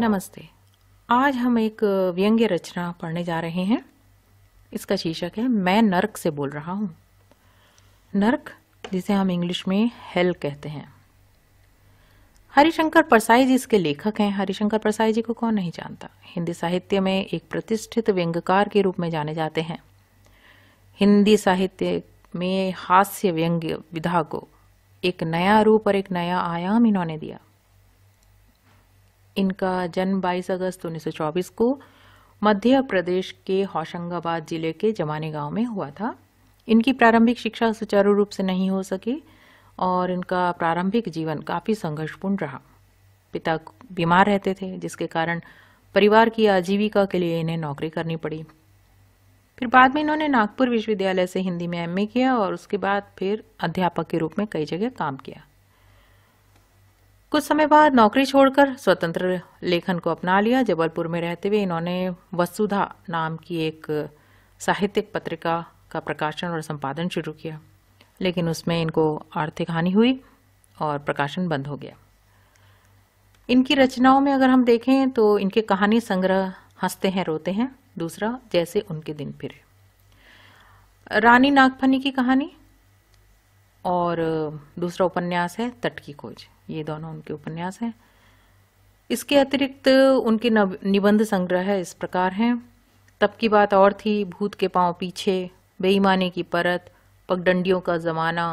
नमस्ते आज हम एक व्यंग्य रचना पढ़ने जा रहे हैं इसका शीर्षक है मैं नरक से बोल रहा हूँ नरक जिसे हम इंग्लिश में हेल कहते हैं हरिशंकर परसाई जी इसके लेखक हैं हरिशंकर परसाई जी को कौन नहीं जानता हिंदी साहित्य में एक प्रतिष्ठित व्यंग्यकार के रूप में जाने जाते हैं हिंदी साहित्य में हास्य व्यंग्य विधा को एक नया रूप और एक नया आयाम इन्होंने दिया इनका जन्म 22 अगस्त 1924 को मध्य प्रदेश के होशंगाबाद जिले के जमाने गांव में हुआ था इनकी प्रारंभिक शिक्षा सुचारू रूप से नहीं हो सकी और इनका प्रारंभिक जीवन काफ़ी संघर्षपूर्ण रहा पिता बीमार रहते थे जिसके कारण परिवार की आजीविका के लिए इन्हें नौकरी करनी पड़ी फिर बाद में इन्होंने नागपुर विश्वविद्यालय से हिंदी में एमए किया और उसके बाद फिर अध्यापक के रूप में कई जगह काम किया कुछ समय बाद नौकरी छोड़कर स्वतंत्र लेखन को अपना लिया जबलपुर में रहते हुए इन्होंने वसुधा नाम की एक साहित्यिक पत्रिका का प्रकाशन और संपादन शुरू किया लेकिन उसमें इनको आर्थिक हानि हुई और प्रकाशन बंद हो गया इनकी रचनाओं में अगर हम देखें तो इनके कहानी संग्रह हंसते हैं रोते हैं दूसरा जैसे उनके दिन फिरे रानी नागफनी की कहानी और दूसरा उपन्यास है तट की खोज ये दोनों उनके उपन्यास हैं इसके अतिरिक्त उनके निबंध संग्रह इस प्रकार हैं तब की बात और थी भूत के पांव पीछे बेईमाने की परत पगडंडियों का ज़माना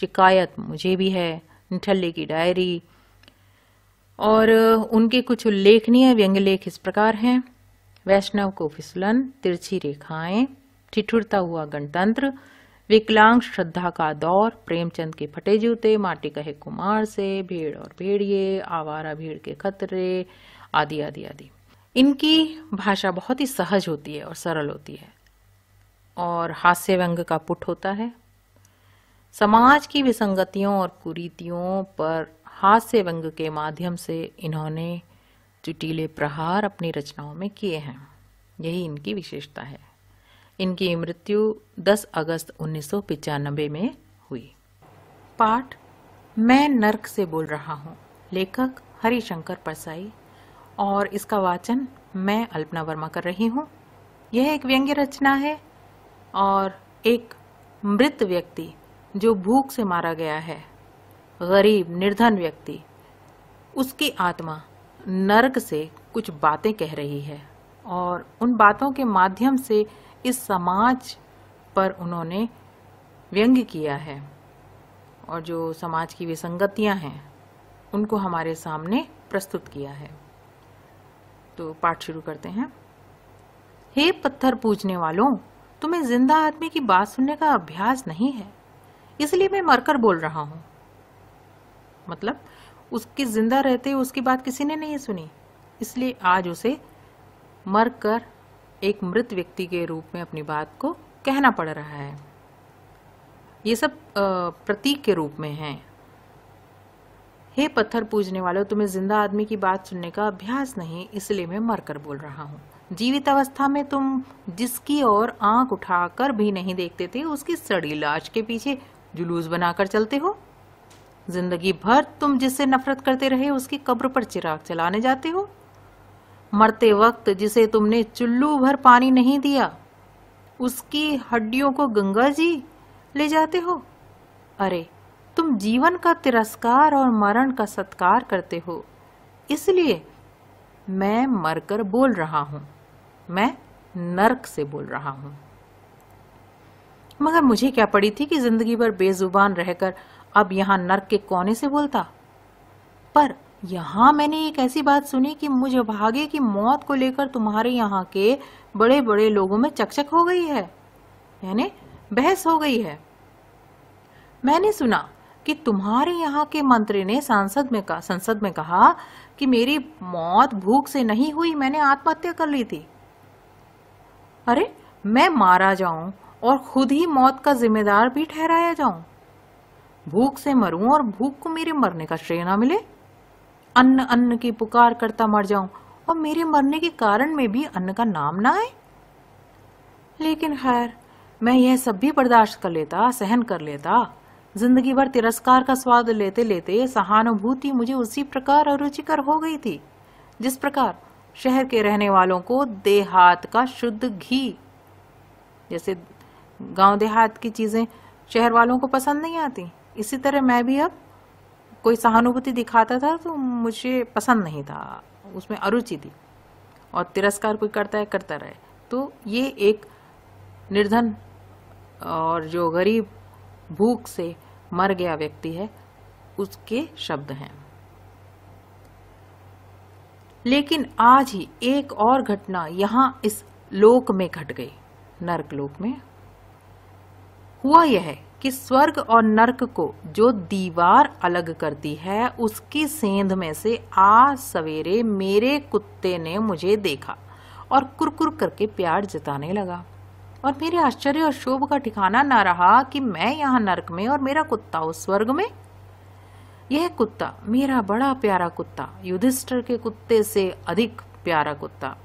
शिकायत मुझे भी है निठल्ले की डायरी और उनके कुछ उल्लेखनीय व्यंग्यलेख इस प्रकार हैं वैष्णव को फिसलन तिरछी रेखाएं ठिठुरता हुआ गणतंत्र विकलांग श्रद्धा का दौर प्रेमचंद के फटे जूते माटी कहे कुमार से भेड़ और भेड़िए आवारा भीड़ के खतरे आदि आदि आदि इनकी भाषा बहुत ही सहज होती है और सरल होती है और हास्य व्यंग का पुट होता है समाज की विसंगतियों और कुरीतियों पर हास्य व्यंग के माध्यम से इन्होंने चुटीले प्रहार अपनी रचनाओं में किए हैं यही इनकी विशेषता है इनकी मृत्यु 10 अगस्त उन्नीस में हुई पाठ मैं नरक से बोल रहा हूँ लेखक हरिशंकर परसाई और इसका वाचन मैं अल्पना वर्मा कर रही हूँ यह एक व्यंग्य रचना है और एक मृत व्यक्ति जो भूख से मारा गया है गरीब निर्धन व्यक्ति उसकी आत्मा नरक से कुछ बातें कह रही है और उन बातों के माध्यम से इस समाज पर उन्होंने व्यंग किया है और जो समाज की विसंगतियां हैं उनको हमारे सामने प्रस्तुत किया है तो पाठ शुरू करते हैं हे पत्थर पूजने वालों तुम्हें जिंदा आदमी की बात सुनने का अभ्यास नहीं है इसलिए मैं मरकर बोल रहा हूं मतलब उसके जिंदा रहते उसकी बात किसी ने नहीं सुनी इसलिए आज उसे मरकर एक मृत व्यक्ति के रूप में अपनी बात को कहना पड़ रहा है ये सब प्रतीक के रूप में है हे पत्थर पूजने वालों तुम्हें जिंदा आदमी की बात सुनने का अभ्यास नहीं इसलिए मैं मरकर बोल रहा हूँ जीवित अवस्था में तुम जिसकी ओर आंख उठाकर भी नहीं देखते थे उसकी सड़ी लाश के पीछे जुलूस बनाकर चलते हो जिंदगी भर तुम जिससे नफरत करते रहे उसकी कब्र पर चिराग चलाने जाते हो मरते वक्त जिसे तुमने चुल्लू भर पानी नहीं दिया उसकी हड्डियों को गंगा जी ले जाते हो अरे तुम जीवन का तिरस्कार और मरण का सत्कार करते हो इसलिए मैं मरकर बोल रहा हूं मैं नरक से बोल रहा हूं मगर मुझे क्या पड़ी थी कि जिंदगी भर बेजुबान रहकर अब यहां नरक के कोने से बोलता पर यहाँ मैंने एक ऐसी बात सुनी कि मुझे भागे की मौत को लेकर तुम्हारे यहाँ के बड़े बड़े लोगों में चकचक हो गई है यानी बहस हो गई है मैंने सुना कि तुम्हारे यहाँ के मंत्री ने सांसद में कहा संसद में कहा कि मेरी मौत भूख से नहीं हुई मैंने आत्महत्या कर ली थी अरे मैं मारा जाऊं और खुद ही मौत का जिम्मेदार भी ठहराया जाऊं भूख से मरूं और भूख को मेरे मरने का श्रेय ना मिले अन्न अन्न की पुकार करता मर जाऊं और मेरे मरने के कारण में भी अन्न का नाम ना आए लेकिन खैर मैं यह सब भी बर्दाश्त कर लेता सहन कर लेता जिंदगी भर तिरस्कार का स्वाद लेते लेते सहानुभूति मुझे उसी प्रकार अरुचिकर हो गई थी जिस प्रकार शहर के रहने वालों को देहात का शुद्ध घी जैसे गांव देहात की चीज़ें शहर वालों को पसंद नहीं आती इसी तरह मैं भी अब कोई सहानुभूति दिखाता था तो मुझे पसंद नहीं था उसमें अरुचि थी और तिरस्कार कोई करता है करता रहे तो ये एक निर्धन और जो गरीब भूख से मर गया व्यक्ति है उसके शब्द हैं लेकिन आज ही एक और घटना यहां इस लोक में घट गई नरक लोक में हुआ यह है कि स्वर्ग और नरक को जो दीवार अलग करती है उसकी सेंध में से आज सवेरे मेरे कुत्ते ने मुझे देखा और कुरकुर करके प्यार जताने लगा और मेरे आश्चर्य और शोभ का ठिकाना ना रहा कि मैं यहाँ नरक में और मेरा कुत्ता उस स्वर्ग में यह कुत्ता मेरा बड़ा प्यारा कुत्ता युधिष्ठर के कुत्ते से अधिक प्यारा कुत्ता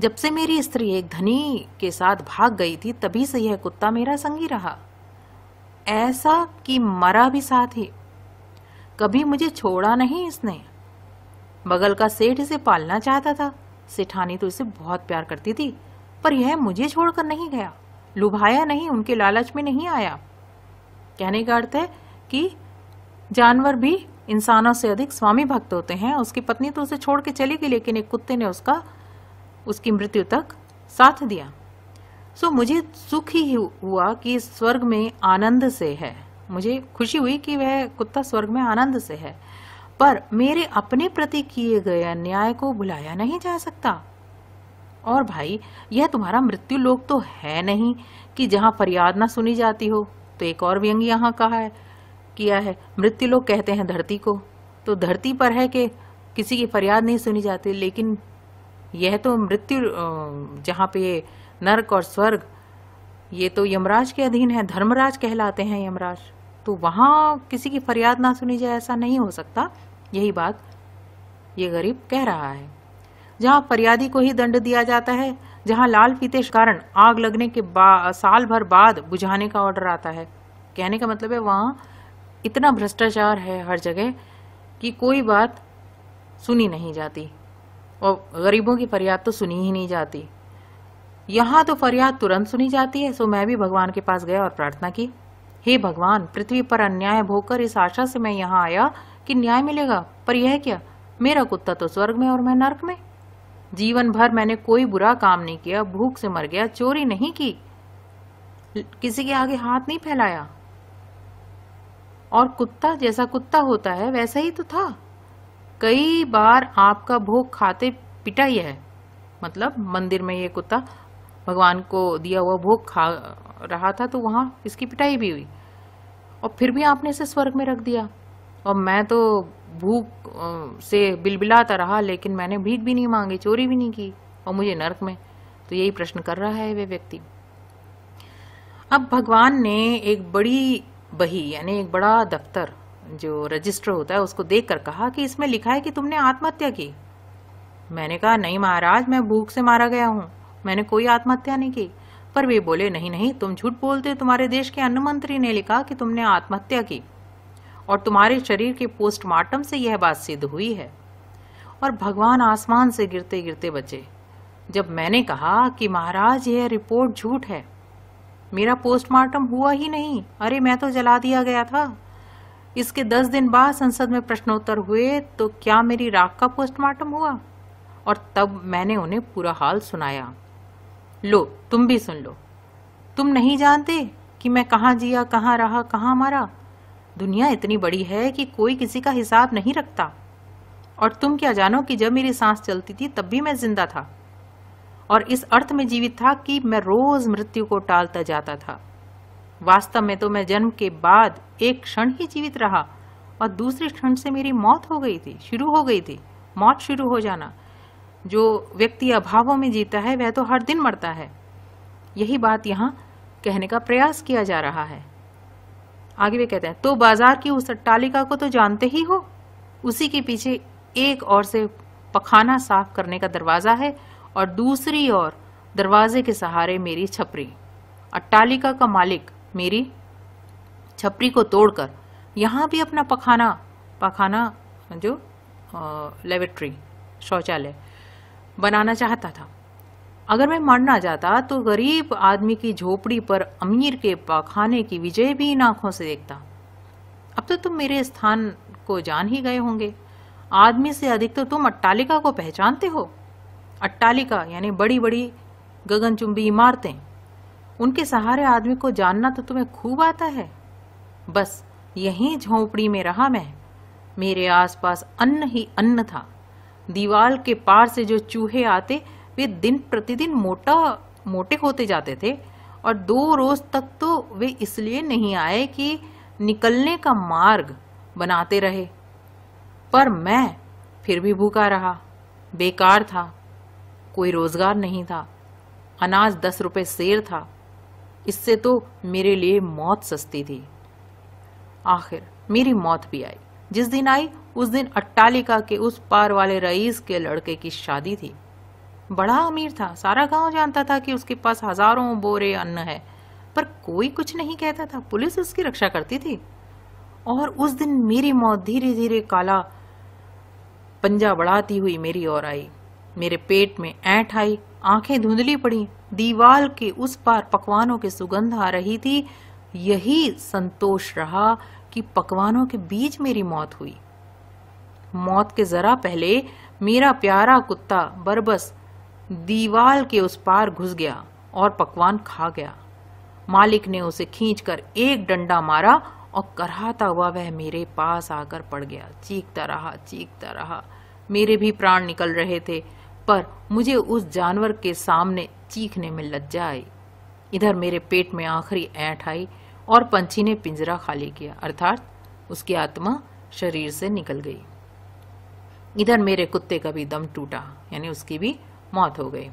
जब से मेरी स्त्री एक धनी के साथ भाग गई थी तभी से यह कुत्ता मेरा संगी रहा ऐसा कि मरा भी साथ ही कभी मुझे छोड़ा नहीं इसने बगल का सेठ इसे पालना चाहता था सेठानी तो इसे बहुत प्यार करती थी पर यह मुझे छोड़कर नहीं गया लुभाया नहीं उनके लालच में नहीं आया कहने का अर्थ है कि जानवर भी इंसानों से अधिक स्वामी भक्त होते हैं उसकी पत्नी तो उसे छोड़ के चली गई लेकिन एक कुत्ते ने उसका उसकी मृत्यु तक साथ दिया सो so, मुझे सुख ही हुआ कि स्वर्ग में आनंद से है मुझे खुशी हुई कि वह कुत्ता स्वर्ग में आनंद से है पर मेरे अपने प्रति किए गए अन्याय को भुलाया नहीं जा सकता और भाई यह तुम्हारा मृत्यु लोक तो है नहीं कि जहां फरियाद ना सुनी जाती हो तो एक और व्यंग यहाँ कहा है किया है मृत्यु लोग कहते हैं धरती को तो धरती पर है कि किसी की फरियाद नहीं सुनी जाती लेकिन यह तो मृत्यु जहाँ पे नरक और स्वर्ग ये तो यमराज के अधीन है धर्मराज कहलाते हैं यमराज तो वहाँ किसी की फरियाद ना सुनी जाए ऐसा नहीं हो सकता यही बात ये गरीब कह रहा है जहाँ फरियादी को ही दंड दिया जाता है जहाँ लाल फीते कारण आग लगने के साल भर बाद बुझाने का ऑर्डर आता है कहने का मतलब है वहाँ इतना भ्रष्टाचार है हर जगह कि कोई बात सुनी नहीं जाती और गरीबों की फरियाद तो सुनी ही नहीं जाती यहाँ तो फरियाद तुरंत सुनी जाती है सो मैं भी भगवान के पास गया और प्रार्थना की हे भगवान पृथ्वी पर अन्याय भोकर इस आशा से मैं यहाँ आया कि न्याय मिलेगा पर यह क्या मेरा कुत्ता तो स्वर्ग में और मैं नर्क में जीवन भर मैंने कोई बुरा काम नहीं किया भूख से मर गया चोरी नहीं की किसी के आगे हाथ नहीं फैलाया और कुत्ता जैसा कुत्ता होता है वैसा ही तो था कई बार आपका भोग खाते पिटा ही है मतलब मंदिर में ये कुत्ता भगवान को दिया हुआ भोग खा रहा था तो वहाँ इसकी पिटाई भी हुई और फिर भी आपने इसे स्वर्ग में रख दिया और मैं तो भूख से बिलबिलाता रहा लेकिन मैंने भीख भी नहीं मांगी चोरी भी नहीं की और मुझे नरक में तो यही प्रश्न कर रहा है वे व्यक्ति अब भगवान ने एक बड़ी बही यानी एक बड़ा दफ्तर जो रजिस्टर होता है उसको देखकर कहा कि इसमें लिखा है कि तुमने आत्महत्या की मैंने कहा नहीं महाराज मैं भूख से मारा गया हूँ मैंने कोई आत्महत्या नहीं की पर वे बोले नहीं नहीं तुम झूठ बोलते तुम्हारे देश के अन्न मंत्री ने लिखा कि तुमने आत्महत्या की और तुम्हारे शरीर के पोस्टमार्टम से यह बात सिद्ध हुई है और भगवान आसमान से गिरते गिरते बचे जब मैंने कहा कि महाराज यह रिपोर्ट झूठ है मेरा पोस्टमार्टम हुआ ही नहीं अरे मैं तो जला दिया गया था इसके दस दिन बाद संसद में प्रश्नोत्तर हुए तो क्या मेरी राख का पोस्टमार्टम हुआ और तब मैंने उन्हें पूरा हाल सुनाया लो तुम भी सुन लो तुम नहीं जानते कि मैं कहाँ जिया कहाँ रहा कहाँ मारा दुनिया इतनी बड़ी है कि कोई किसी का हिसाब नहीं रखता और तुम क्या जानो कि जब मेरी सांस चलती थी तब भी मैं जिंदा था और इस अर्थ में जीवित था कि मैं रोज मृत्यु को टालता जाता था वास्तव में तो मैं जन्म के बाद एक क्षण ही जीवित रहा और दूसरे क्षण से मेरी मौत हो गई थी शुरू हो गई थी मौत शुरू हो जाना जो व्यक्ति अभावों में जीता है वह तो हर दिन मरता है यही बात यहाँ कहने का प्रयास किया जा रहा है आगे वे कहते हैं तो बाजार की उस अट्टालिका को तो जानते ही हो उसी के पीछे एक और से पखाना साफ करने का दरवाज़ा है और दूसरी ओर दरवाजे के सहारे मेरी छपरी अट्टालिका का मालिक मेरी छपरी को तोड़कर यहाँ भी अपना पखाना पखाना जो लेबरेटरी शौचालय बनाना चाहता था अगर मैं मरना जाता तो गरीब आदमी की झोपड़ी पर अमीर के पखाने की विजय भी इन आँखों से देखता अब तो तुम मेरे स्थान को जान ही गए होंगे आदमी से अधिक तो तुम अट्टालिका को पहचानते हो अट्टालिका यानी बड़ी बड़ी गगनचुंबी इमारतें उनके सहारे आदमी को जानना तो तुम्हें खूब आता है बस यहीं झोंपड़ी में रहा मैं मेरे आसपास अन्न ही अन्न था दीवार के पार से जो चूहे आते वे दिन प्रतिदिन मोटा मोटे होते जाते थे और दो रोज तक तो वे इसलिए नहीं आए कि निकलने का मार्ग बनाते रहे पर मैं फिर भी भूखा रहा बेकार था कोई रोजगार नहीं था अनाज दस रुपए शेर था इससे तो मेरे लिए मौत सस्ती थी आखिर मेरी मौत भी आई जिस दिन आई उस दिन अट्टालिका के उस पार वाले रईस के लड़के की शादी थी बड़ा अमीर था सारा गांव जानता था कि उसके पास हजारों बोरे अन्न है पर कोई कुछ नहीं कहता था पुलिस उसकी रक्षा करती थी और उस दिन मेरी मौत धीरे धीरे काला पंजा बढ़ाती हुई मेरी ओर आई मेरे पेट में ऐंठ आई आंखें धुंधली पड़ी दीवाल के उस पार पकवानों की सुगंध आ रही थी यही संतोष रहा कि पकवानों के बीच मेरी मौत हुई मौत के जरा पहले मेरा प्यारा कुत्ता बरबस दीवाल के उस पार घुस गया और पकवान खा गया मालिक ने उसे खींचकर एक डंडा मारा और करहाता हुआ वह मेरे पास आकर पड़ गया चीखता रहा चीखता रहा मेरे भी प्राण निकल रहे थे पर मुझे उस जानवर के सामने चीखने में लज्जा आई इधर मेरे पेट में आखिरी ऐठ आई और पंछी ने पिंजरा खाली किया अर्थात उसकी आत्मा शरीर से निकल गई इधर मेरे कुत्ते का भी दम टूटा यानी उसकी भी मौत हो गई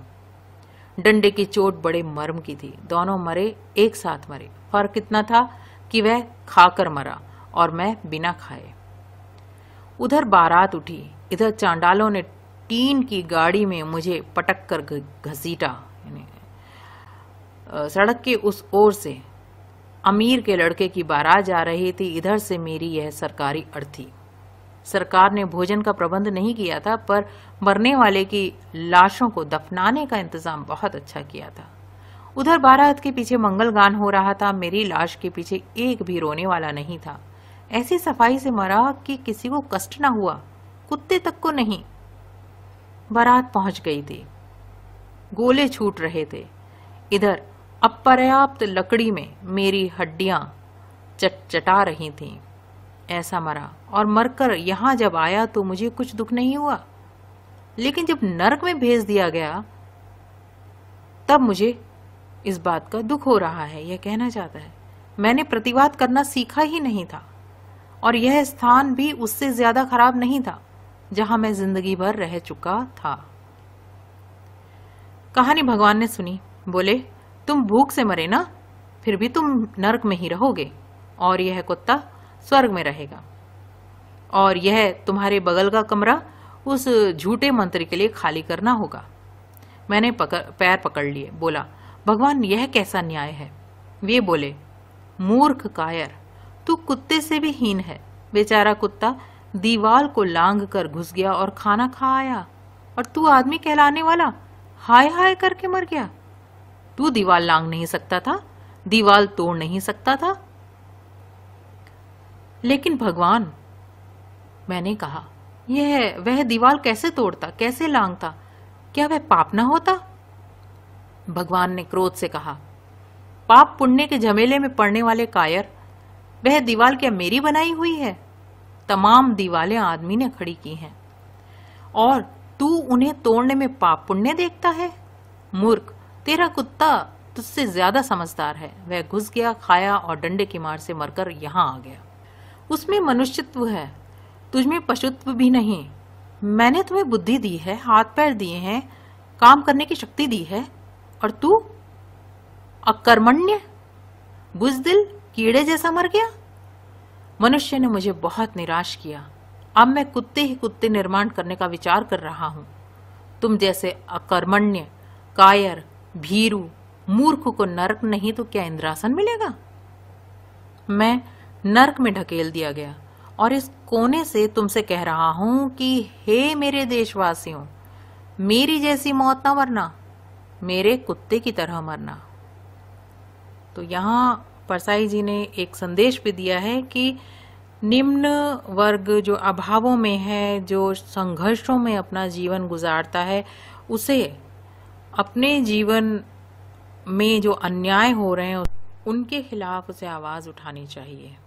डंडे की चोट बड़े मर्म की थी दोनों मरे एक साथ मरे फर्क कितना था कि वह खाकर मरा और मैं बिना खाए उधर बारात उठी इधर चांडालों ने टीन की गाड़ी में मुझे पटक कर घसीटा सड़क के उस ओर से अमीर के लड़के की बारात जा रही थी इधर से मेरी यह सरकारी अर्थी सरकार ने भोजन का प्रबंध नहीं किया था पर मरने वाले की लाशों को दफनाने का इंतजाम बहुत अच्छा किया था उधर बारात के पीछे मंगल गान हो रहा था मेरी लाश के पीछे एक भी रोने वाला नहीं था ऐसी सफाई से मरा कि किसी को कष्ट ना हुआ कुत्ते तक को नहीं बारात पहुंच गई थी गोले छूट रहे थे इधर अपर्याप्त लकड़ी में मेरी हड्डियां चटचटा रही थीं ऐसा मरा और मरकर यहाँ जब आया तो मुझे कुछ दुख नहीं हुआ लेकिन जब नरक में भेज दिया गया तब मुझे इस बात का दुख हो रहा है यह कहना चाहता है मैंने प्रतिवाद करना सीखा ही नहीं था और यह स्थान भी उससे ज्यादा खराब नहीं था जहां मैं जिंदगी भर रह चुका था कहानी भगवान ने सुनी बोले तुम भूख से मरे ना फिर भी तुम नरक में ही रहोगे और यह कुत्ता स्वर्ग में रहेगा और यह तुम्हारे बगल का कमरा उस झूठे मंत्री के लिए खाली करना होगा मैंने पकर, पैर पकड़ लिए बोला भगवान यह कैसा न्याय है वे बोले मूर्ख कायर तू कुत्ते से भी हीन है बेचारा कुत्ता दीवाल को लांग कर घुस गया और खाना खा आया और तू आदमी कहलाने वाला हाय हाय करके मर गया तू दीवाल लांग नहीं सकता था दीवाल तोड़ नहीं सकता था लेकिन भगवान मैंने कहा यह वह दीवाल कैसे तोड़ता कैसे लांगता क्या वह पाप ना होता भगवान ने क्रोध से कहा पाप पुण्य के झमेले में पड़ने वाले कायर वह दीवाल क्या मेरी बनाई हुई है तमाम दीवालें आदमी ने खड़ी की हैं और तू उन्हें तोड़ने में पाप पुण्य देखता है मूर्ख तेरा कुत्ता तुझसे ज्यादा समझदार है वह घुस गया खाया और डंडे की मार से मरकर यहाँ आ गया उसमें मनुष्यत्व है तुझमें पशुत्व भी नहीं मैंने तुम्हें बुद्धि दी है हाथ पैर दिए हैं काम करने की शक्ति दी है और तू अकर्मण्य बुजदिल कीड़े जैसा मर गया मनुष्य ने मुझे बहुत निराश किया अब मैं कुत्ते ही कुत्ते निर्माण करने का विचार कर रहा हूं तुम जैसे अकर्मण्य कायर भीरू मूर्ख को नरक नहीं तो क्या इंद्रासन मिलेगा मैं नरक में ढकेल दिया गया और इस कोने से तुमसे कह रहा हूं कि हे मेरे देशवासियों मेरी जैसी मौत ना मरना मेरे कुत्ते की तरह मरना तो यहां परसाई जी ने एक संदेश भी दिया है कि निम्न वर्ग जो अभावों में है जो संघर्षों में अपना जीवन गुजारता है उसे अपने जीवन में जो अन्याय हो रहे हैं उनके खिलाफ उसे आवाज़ उठानी चाहिए